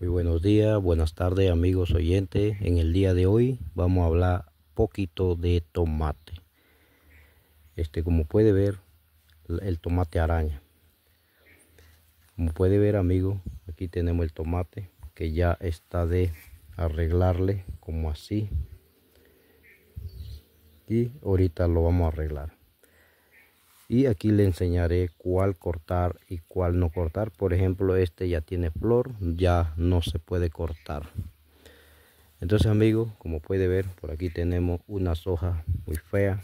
Muy buenos días, buenas tardes amigos oyentes. En el día de hoy vamos a hablar poquito de tomate. Este, como puede ver, el tomate araña. Como puede ver amigos, aquí tenemos el tomate que ya está de arreglarle como así. Y ahorita lo vamos a arreglar y aquí le enseñaré cuál cortar y cuál no cortar por ejemplo este ya tiene flor ya no se puede cortar entonces amigos como puede ver por aquí tenemos una soja muy fea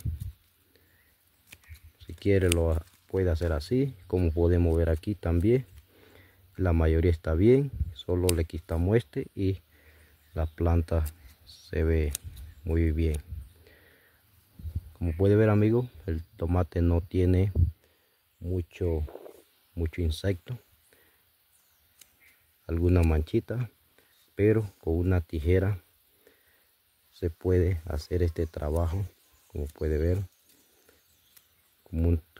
si quiere lo puede hacer así como podemos ver aquí también la mayoría está bien solo le quitamos este y la planta se ve muy bien como puede ver amigo el tomate no tiene mucho mucho insecto alguna manchita pero con una tijera se puede hacer este trabajo como puede ver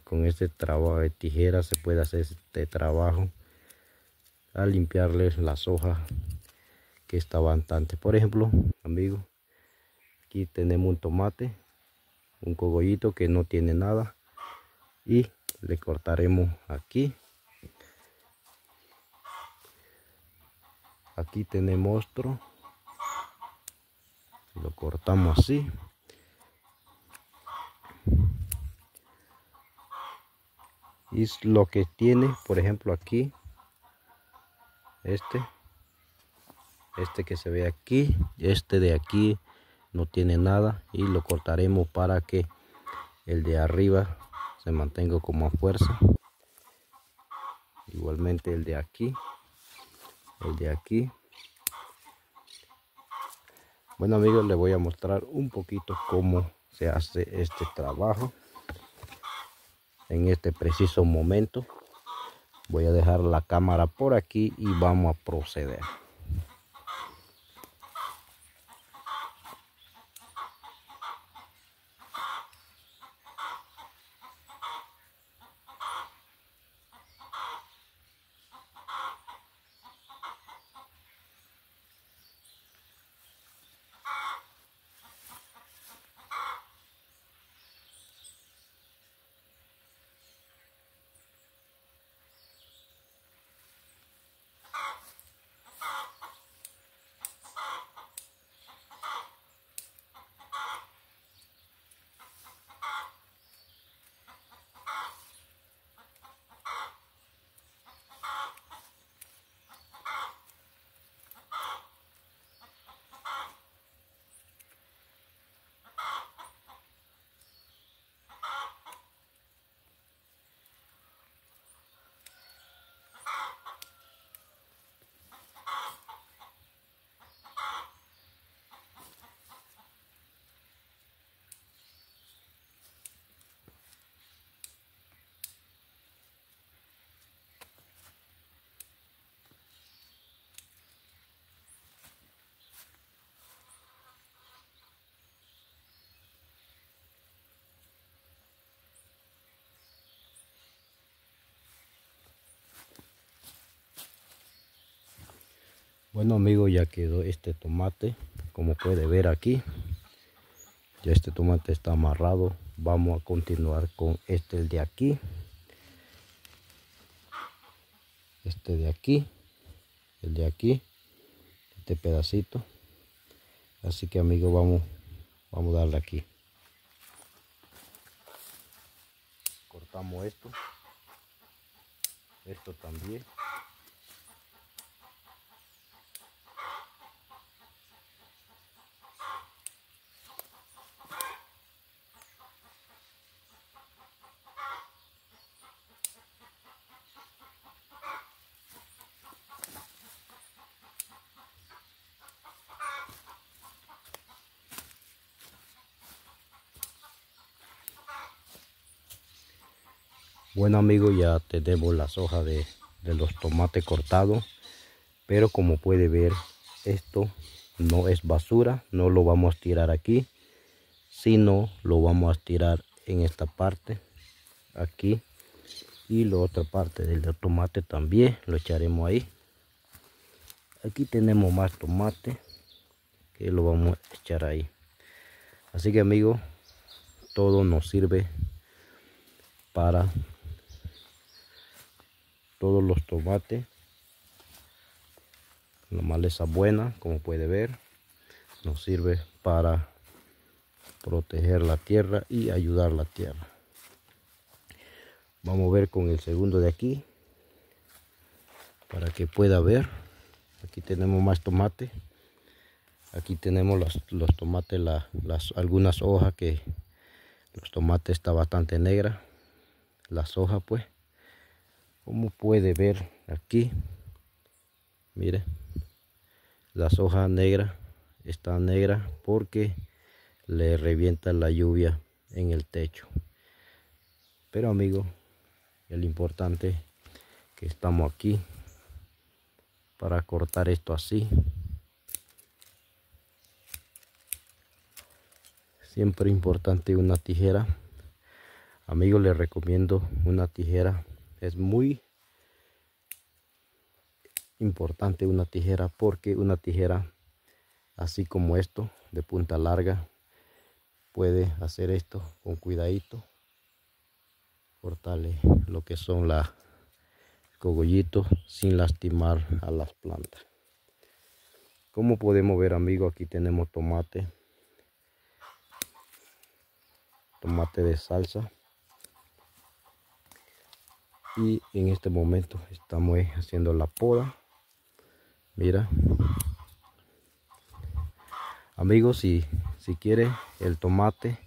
con este trabajo de eh, tijera se puede hacer este trabajo a limpiarles las hojas que estaban antes. por ejemplo amigo, aquí tenemos un tomate un cogollito que no tiene nada y le cortaremos aquí aquí tenemos otro lo cortamos así y lo que tiene por ejemplo aquí este este que se ve aquí este de aquí no tiene nada y lo cortaremos para que el de arriba se mantenga como a fuerza igualmente el de aquí el de aquí bueno amigos les voy a mostrar un poquito cómo se hace este trabajo en este preciso momento voy a dejar la cámara por aquí y vamos a proceder Bueno amigos, ya quedó este tomate, como puede ver aquí. Ya este tomate está amarrado. Vamos a continuar con este el de aquí. Este de aquí. El de aquí. Este pedacito. Así que amigos, vamos, vamos a darle aquí. Cortamos esto. Esto también. Bueno amigos, ya tenemos las hojas de, los tomates cortados. Pero como puede ver, esto no es basura. No lo vamos a tirar aquí. Sino lo vamos a tirar en esta parte. Aquí. Y la otra parte del tomate también lo echaremos ahí. Aquí tenemos más tomate que lo vamos a echar ahí. Así que amigos, todo nos sirve para todos los tomates la maleza buena como puede ver nos sirve para proteger la tierra y ayudar la tierra vamos a ver con el segundo de aquí para que pueda ver aquí tenemos más tomate aquí tenemos los, los tomates las algunas hojas que los tomates está bastante negra las hojas pues como puede ver aquí mire las hojas negras está negra porque le revienta la lluvia en el techo pero amigo el importante que estamos aquí para cortar esto así siempre importante una tijera amigo les recomiendo una tijera es muy importante una tijera porque una tijera así como esto de punta larga puede hacer esto con cuidadito cortarle lo que son las cogollitos sin lastimar a las plantas como podemos ver amigo aquí tenemos tomate tomate de salsa y en este momento estamos haciendo la poda mira amigos si, si quiere el tomate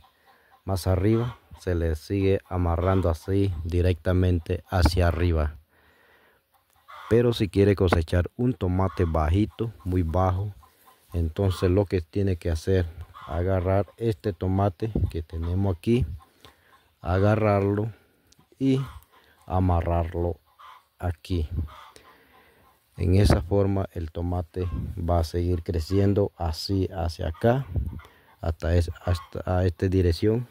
más arriba se le sigue amarrando así directamente hacia arriba pero si quiere cosechar un tomate bajito muy bajo entonces lo que tiene que hacer agarrar este tomate que tenemos aquí agarrarlo y amarrarlo aquí. En esa forma el tomate va a seguir creciendo así hacia acá hasta, es, hasta esta dirección.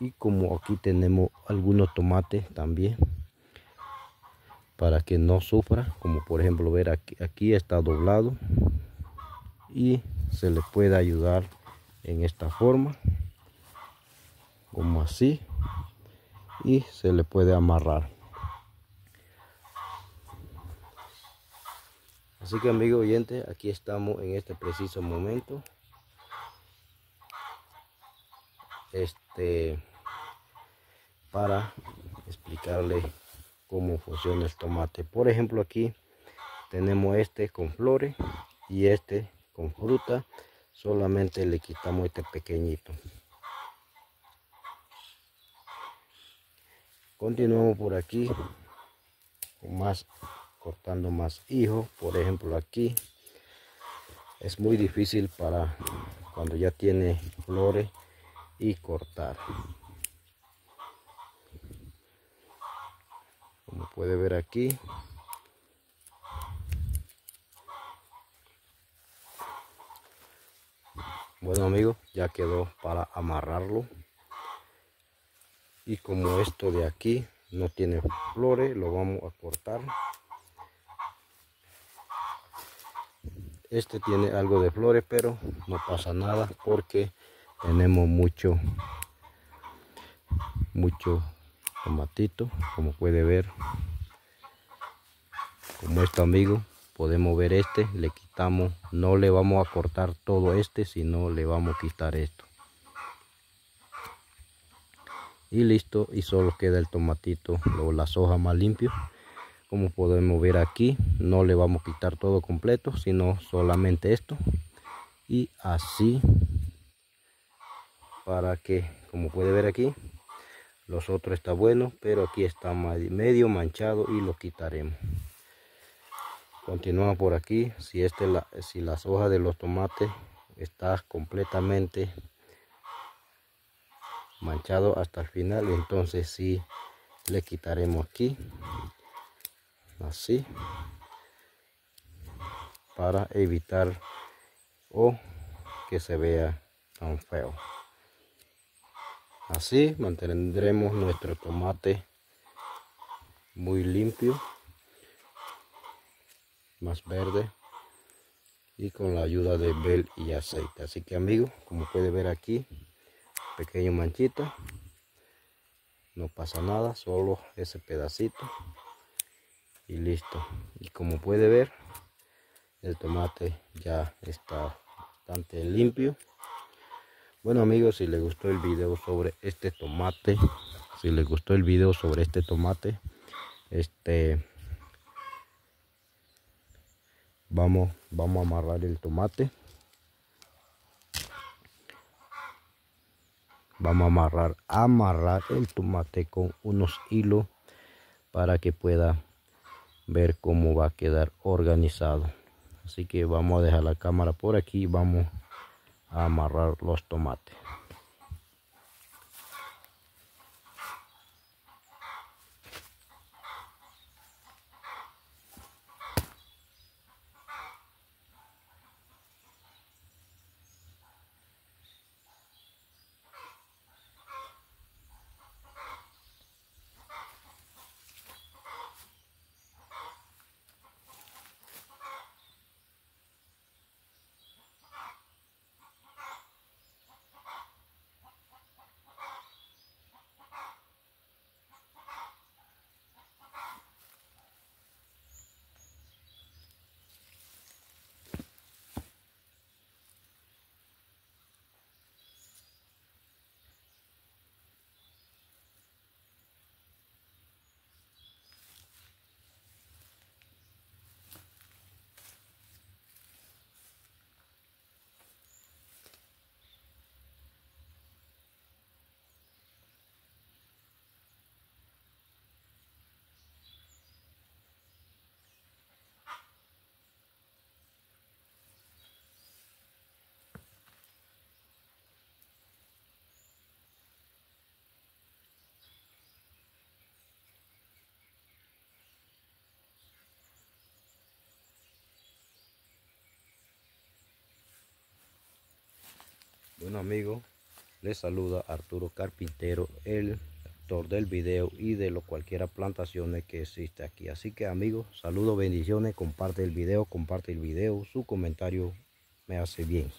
Y como aquí tenemos algunos tomates también para que no sufra. Como por ejemplo ver aquí, aquí está doblado y se le puede ayudar en esta forma como así y se le puede amarrar. Así que amigo oyente, aquí estamos en este preciso momento. Este para explicarle cómo funciona el tomate. Por ejemplo, aquí tenemos este con flores y este con fruta. Solamente le quitamos este pequeñito. continuamos por aquí más cortando más hijos por ejemplo aquí es muy difícil para cuando ya tiene flores y cortar como puede ver aquí bueno amigos ya quedó para amarrarlo y como esto de aquí no tiene flores lo vamos a cortar este tiene algo de flores pero no pasa nada porque tenemos mucho mucho tomatito como puede ver como esto amigo podemos ver este le quitamos no le vamos a cortar todo este sino le vamos a quitar esto y listo y solo queda el tomatito o las hojas más limpio como podemos ver aquí no le vamos a quitar todo completo sino solamente esto y así para que como puede ver aquí los otros está bueno pero aquí está medio manchado y lo quitaremos continuamos por aquí si este la, si las hojas de los tomates está completamente manchado hasta el final entonces si sí, le quitaremos aquí así para evitar o que se vea tan feo así mantendremos nuestro tomate muy limpio más verde y con la ayuda de bel y aceite así que amigos como puede ver aquí pequeño manchito no pasa nada solo ese pedacito y listo y como puede ver el tomate ya está bastante limpio bueno amigos si les gustó el video sobre este tomate si les gustó el video sobre este tomate este vamos vamos a amarrar el tomate vamos a amarrar amarrar el tomate con unos hilos para que pueda ver cómo va a quedar organizado así que vamos a dejar la cámara por aquí y vamos a amarrar los tomates Bueno un amigo. Les saluda Arturo Carpintero, el actor del video y de lo cualquiera plantaciones que existe aquí. Así que amigos, saludos, bendiciones, comparte el video, comparte el video, su comentario me hace bien.